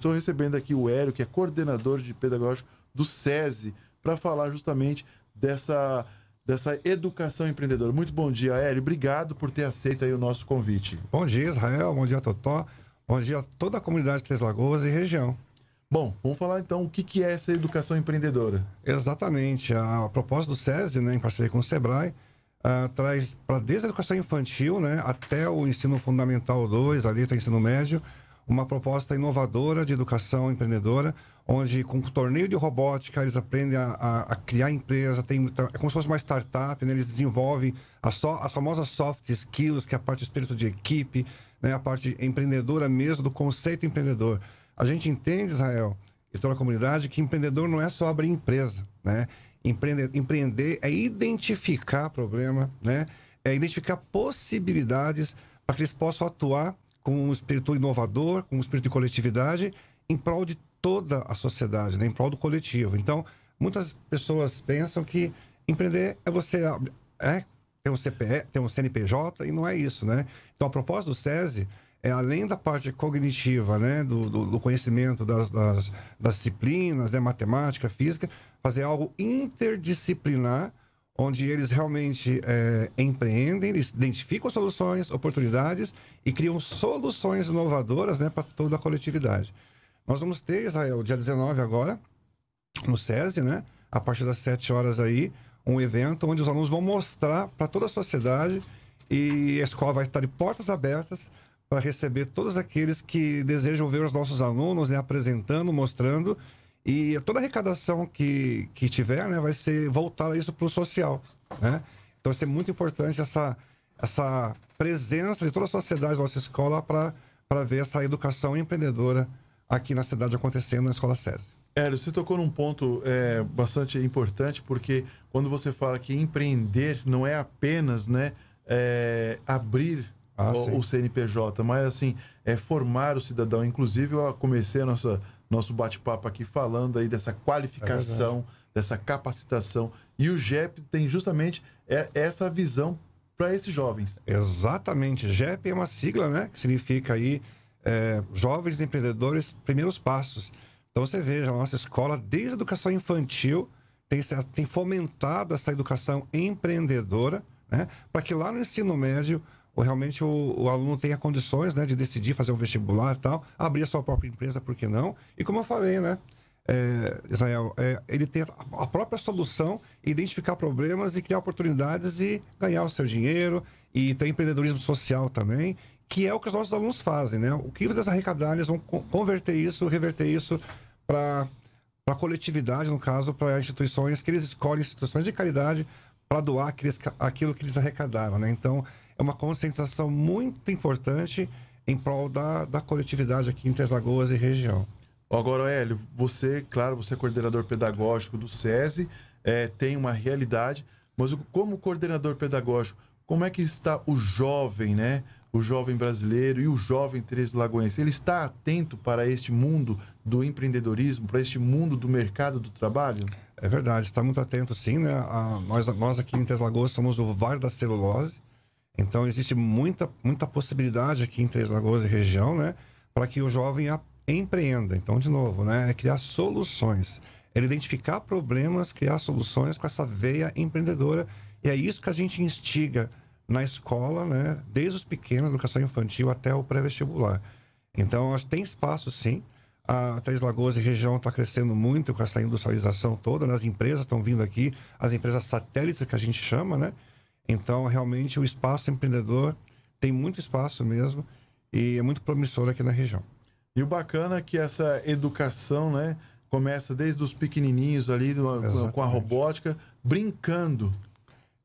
Estou recebendo aqui o Hélio, que é coordenador de pedagógico do SESI, para falar justamente dessa, dessa educação empreendedora. Muito bom dia, Hélio. Obrigado por ter aceito aí o nosso convite. Bom dia, Israel. Bom dia, Totó. Bom dia a toda a comunidade de Três Lagoas e região. Bom, vamos falar então o que é essa educação empreendedora. Exatamente. A proposta do SESI, né, em parceria com o SEBRAE, uh, traz para desde a educação infantil né, até o ensino fundamental 2, ali o ensino médio, uma proposta inovadora de educação empreendedora, onde com um torneio de robótica eles aprendem a, a, a criar empresa, tem, é como se fosse uma startup, né? eles desenvolvem a so, as famosas soft skills, que é a parte do espírito de equipe, né? a parte empreendedora mesmo, do conceito empreendedor. A gente entende, Israel, e toda a comunidade, que empreendedor não é só abrir empresa, né? Empreender, empreender é identificar problema, né? É identificar possibilidades para que eles possam atuar com um espírito inovador, com um espírito de coletividade, em prol de toda a sociedade, né? em prol do coletivo. Então, muitas pessoas pensam que empreender é você é, ter um CPE, ter um CNPJ, e não é isso, né? Então, a proposta do SESI é além da parte cognitiva, né, do, do, do conhecimento das, das, das, disciplinas, né, matemática, física, fazer algo interdisciplinar onde eles realmente é, empreendem, eles identificam soluções, oportunidades e criam soluções inovadoras né, para toda a coletividade. Nós vamos ter, Israel, dia 19 agora, no SESI, né, a partir das 7 horas aí, um evento onde os alunos vão mostrar para toda a sociedade e a escola vai estar de portas abertas para receber todos aqueles que desejam ver os nossos alunos né, apresentando, mostrando e toda a arrecadação que, que tiver né, vai ser voltada isso para o social. Né? Então vai ser muito importante essa, essa presença de toda a sociedade da nossa escola para ver essa educação empreendedora aqui na cidade acontecendo na Escola SESI. Hélio, você tocou num ponto é, bastante importante, porque quando você fala que empreender não é apenas né, é, abrir ah, o, o, CNPJ, mas assim, é formar o cidadão. Inclusive, eu comecei a nossa nosso bate-papo aqui falando aí dessa qualificação, é dessa capacitação. E o GEP tem justamente é, essa visão para esses jovens. Exatamente. GEP é uma sigla, né? Que significa aí é, Jovens Empreendedores Primeiros Passos. Então você veja, a nossa escola, desde a educação infantil, tem, tem fomentado essa educação empreendedora, né? Para que lá no ensino médio ou realmente o, o aluno tenha condições né, de decidir fazer um vestibular e tal, abrir a sua própria empresa, por que não? E como eu falei, né? É, Israel, é, ele ter a própria solução, identificar problemas e criar oportunidades e ganhar o seu dinheiro e ter empreendedorismo social também, que é o que os nossos alunos fazem, né? O que eles das eles vão converter isso, reverter isso para a coletividade, no caso, para instituições que eles escolhem, instituições de caridade, para doar aqueles, aquilo que eles arrecadaram, né? Então, é uma conscientização muito importante em prol da, da coletividade aqui em Três Lagoas e região. Agora, Hélio, você, claro, você é coordenador pedagógico do SESI, é, tem uma realidade, mas como coordenador pedagógico, como é que está o jovem, né? O jovem brasileiro e o jovem Três Lagoense, ele está atento para este mundo do empreendedorismo, para este mundo do mercado do trabalho? É verdade, está muito atento sim, né? A, nós, nós aqui em Três Lagoas somos o VAR da celulose, então, existe muita, muita possibilidade aqui em Três Lagoas e região, né? Para que o jovem empreenda. Então, de novo, né? É criar soluções. É identificar problemas, criar soluções com essa veia empreendedora. E é isso que a gente instiga na escola, né? Desde os pequenos, educação infantil até o pré-vestibular. Então, acho que tem espaço, sim. A Três Lagoas e região está crescendo muito com essa industrialização toda, né? as empresas estão vindo aqui, as empresas satélites que a gente chama, né? Então, realmente, o espaço empreendedor tem muito espaço mesmo e é muito promissor aqui na região. E o bacana é que essa educação, né, começa desde os pequenininhos ali com a robótica, brincando.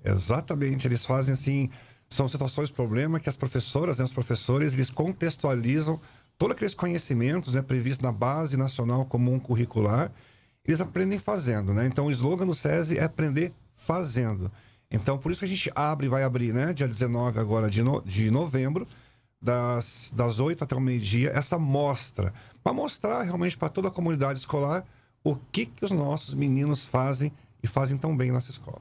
Exatamente, eles fazem assim, são situações problema que as professoras, né, os professores, eles contextualizam todos aqueles conhecimentos né, previstos na base nacional comum curricular, eles aprendem fazendo, né? Então o slogan do SESI é aprender fazendo. Então, por isso que a gente abre, vai abrir, né? Dia 19 agora de, no, de novembro, das, das 8 até o meio-dia, essa mostra. Para mostrar realmente para toda a comunidade escolar o que, que os nossos meninos fazem e fazem tão bem na nossa escola.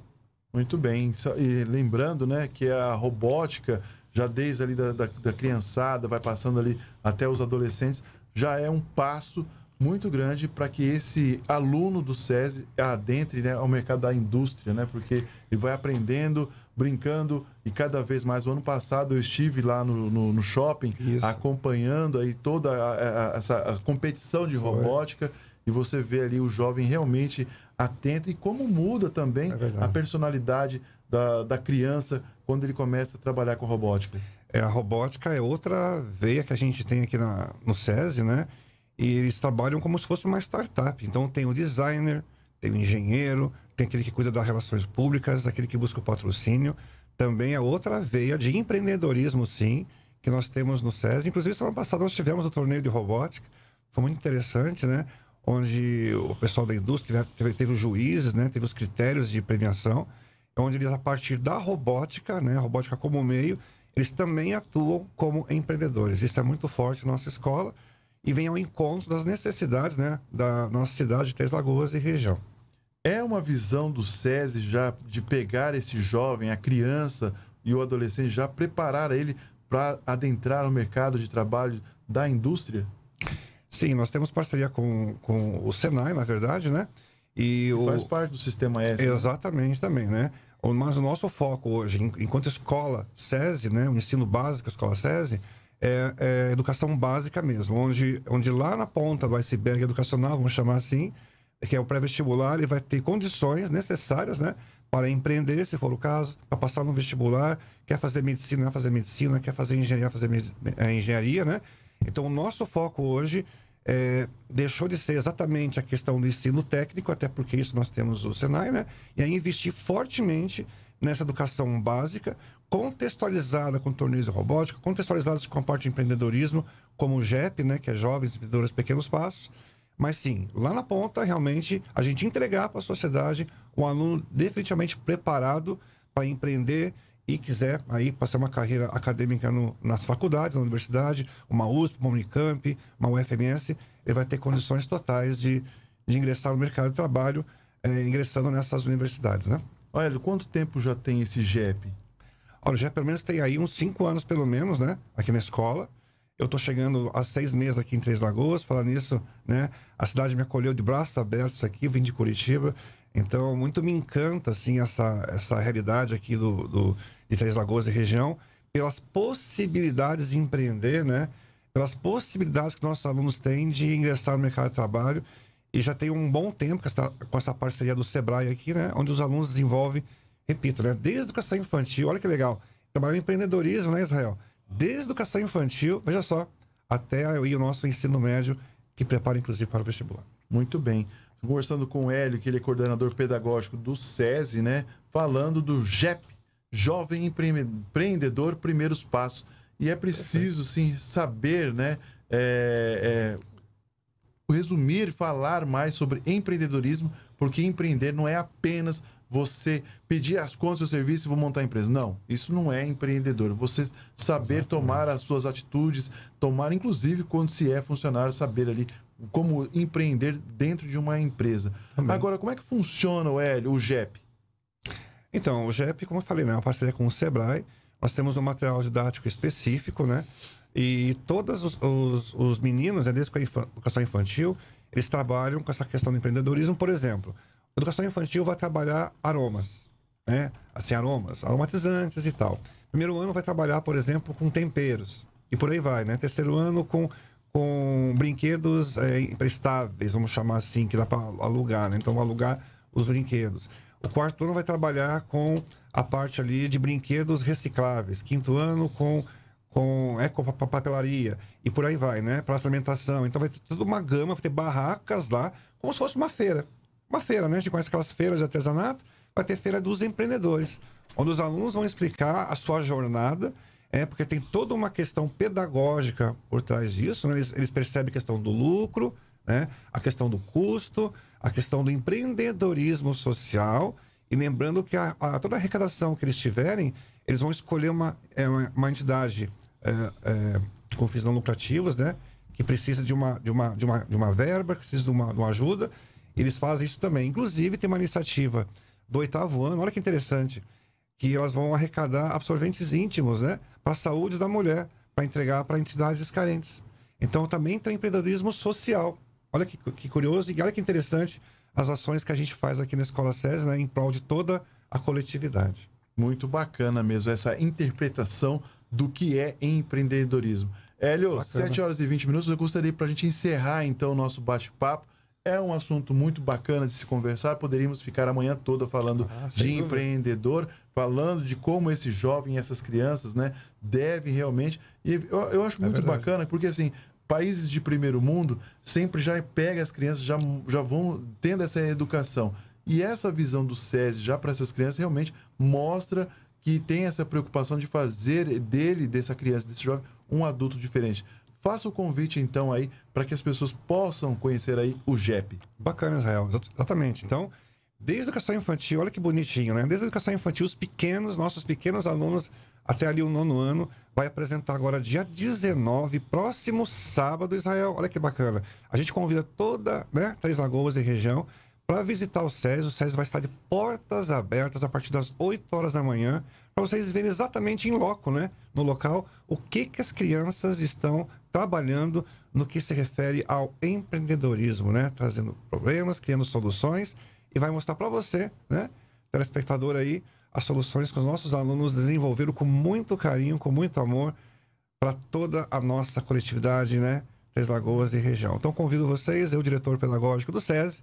Muito bem. E lembrando, né, que a robótica, já desde ali da, da, da criançada, vai passando ali até os adolescentes, já é um passo muito grande para que esse aluno do SESI adentre né, ao mercado da indústria, né? Porque ele vai aprendendo, brincando e cada vez mais. O ano passado eu estive lá no, no, no shopping Isso. acompanhando aí toda a, a, essa a competição de robótica Foi. e você vê ali o jovem realmente atento e como muda também é a personalidade da, da criança quando ele começa a trabalhar com robótica. É, a robótica é outra veia que a gente tem aqui na, no SESI, né? E eles trabalham como se fosse uma startup. Então tem o designer, tem o engenheiro, tem aquele que cuida das relações públicas, aquele que busca o patrocínio. Também é outra veia de empreendedorismo, sim, que nós temos no SESI. Inclusive, semana passada nós tivemos o um torneio de robótica. Foi muito interessante, né? Onde o pessoal da indústria teve, teve, os juízes, né? Teve os critérios de premiação. Onde eles, a partir da robótica, né? robótica como meio, eles também atuam como empreendedores. Isso é muito forte na nossa escola e vem ao encontro das necessidades né, da nossa cidade de Três Lagoas e região. É uma visão do SESI já de pegar esse jovem, a criança e o adolescente, já preparar ele para adentrar no mercado de trabalho da indústria? Sim, nós temos parceria com, com o Senai, na verdade, né? E, e faz o... parte do sistema S. Né? Exatamente né? também, né? Mas o nosso foco hoje, enquanto escola SESI, né, o ensino básico escola SESI, é, é, educação básica mesmo, onde, onde lá na ponta do iceberg educacional, vamos chamar assim, é que é o pré-vestibular, ele vai ter condições necessárias, né? Para empreender, se for o caso, para passar no vestibular, quer fazer medicina, quer fazer medicina, quer fazer engenharia, fazer fazer é, engenharia, né? Então, o nosso foco hoje é, deixou de ser exatamente a questão do ensino técnico, até porque isso nós temos o Senai, né? E é investir fortemente nessa educação básica, contextualizada com torneios de robótica, contextualizada com a parte de empreendedorismo, como o JEP, né, que é Jovens Empreendedoras Pequenos Passos. Mas sim, lá na ponta, realmente, a gente entregar para a sociedade um aluno definitivamente preparado para empreender e quiser aí passar uma carreira acadêmica no, nas faculdades, na universidade, uma USP, uma Unicamp, uma UFMS, ele vai ter condições totais de, de ingressar no mercado de trabalho, é, ingressando nessas universidades, né? Olha, quanto tempo já tem esse JEP? Olha, já pelo menos tem aí uns cinco anos, pelo menos, né? Aqui na escola. Eu tô chegando há seis meses aqui em Três Lagoas, falando nisso, né? A cidade me acolheu de braços abertos aqui, vim de Curitiba. Então, muito me encanta, assim, essa, essa realidade aqui do, do de Três Lagoas e região, pelas possibilidades de empreender, né? Pelas possibilidades que nossos alunos têm de ingressar no mercado de trabalho. E já tem um bom tempo com essa, com essa parceria do Sebrae aqui, né? Onde os alunos desenvolvem repito, né? Desde educação infantil, olha que legal. Trabalhava em empreendedorismo, né, Israel? Desde educação infantil, veja só, até o nosso ensino médio, que prepara, inclusive, para o vestibular. Muito bem. Conversando com o Hélio, que ele é coordenador pedagógico do SESI, né? Falando do JEP, Jovem Empreendedor Primeiros Passos. E é preciso, sim, saber, né? É, é, resumir, falar mais sobre empreendedorismo, porque empreender não é apenas você pedir as contas do serviço e vou montar a empresa. Não, isso não é empreendedor. Você saber Exatamente. tomar as suas atitudes, tomar, inclusive, quando se é funcionário, saber ali como empreender dentro de uma empresa. Também. Agora, como é que funciona o Hélio, o GEP? Então, o GEP, como eu falei, né, é uma parceria com o Sebrae. Nós temos um material didático específico, né? E todos os, os, os meninos, né, desde a educação infantil, eles trabalham com essa questão do empreendedorismo, por exemplo educação infantil vai trabalhar aromas, né? Assim, aromas, aromatizantes e tal. Primeiro ano vai trabalhar, por exemplo, com temperos. E por aí vai, né? Terceiro ano com, com brinquedos é, emprestáveis, vamos chamar assim, que dá para alugar, né? Então, alugar os brinquedos. O quarto ano vai trabalhar com a parte ali de brinquedos recicláveis. Quinto ano com com ecopapelaria e por aí vai, né? Para alimentação. Então vai ter toda uma gama, vai ter barracas lá, como se fosse uma feira uma feira, né? A gente conhece aquelas feiras de artesanato, vai ter feira dos empreendedores, onde os alunos vão explicar a sua jornada, é, porque tem toda uma questão pedagógica por trás disso, né? eles, eles percebem a questão do lucro, né? a questão do custo, a questão do empreendedorismo social, e lembrando que a, a toda a arrecadação que eles tiverem, eles vão escolher uma, é, uma, uma entidade é, é, com fins não lucrativos, né? que precisa de uma, de, uma, de, uma, de uma verba, precisa de uma, de uma ajuda, eles fazem isso também. Inclusive, tem uma iniciativa do oitavo ano, olha que interessante, que elas vão arrecadar absorventes íntimos, né? Para a saúde da mulher, para entregar para entidades carentes. Então, também tem empreendedorismo social. Olha que, que, curioso e olha que interessante as ações que a gente faz aqui na Escola SES, né? Em prol de toda a coletividade. Muito bacana mesmo essa interpretação do que é empreendedorismo. Hélio, Bacana. 7 horas e 20 minutos. Eu gostaria para a gente encerrar então o nosso bate-papo é um assunto muito bacana de se conversar. Poderíamos ficar a manhã toda falando ah, de dúvida. empreendedor, falando de como esse jovem, essas crianças, né, devem realmente. E eu, eu acho é muito bacana, porque assim, países de primeiro mundo sempre já pega as crianças, já, já vão tendo essa educação. E essa visão do SESI já para essas crianças realmente mostra que tem essa preocupação de fazer dele, dessa criança, desse jovem, um adulto diferente. Faça o convite, então, aí, para que as pessoas possam conhecer aí o JEP. Bacana, Israel. Exatamente. Então, desde a educação infantil, olha que bonitinho, né? Desde a educação infantil, os pequenos, nossos pequenos alunos, até ali o nono ano, vai apresentar agora dia 19, próximo sábado, Israel. Olha que bacana. A gente convida toda, né, Três Lagoas e região para visitar o SES. O SES vai estar de portas abertas a partir das 8 horas da manhã para vocês verem exatamente em loco, né? no local, o que, que as crianças estão trabalhando no que se refere ao empreendedorismo, né? trazendo problemas, criando soluções e vai mostrar para você, né? telespectador aí, as soluções que os nossos alunos desenvolveram com muito carinho, com muito amor para toda a nossa coletividade, né? Três Lagoas e região. Então convido vocês, eu, diretor pedagógico do SESI,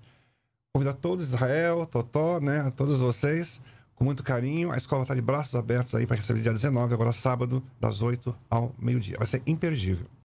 convido a todo Israel, Totó, né? A todos vocês com muito carinho. A escola está de braços abertos aí para receber dia 19, agora sábado, das 8 ao meio-dia. Vai ser imperdível.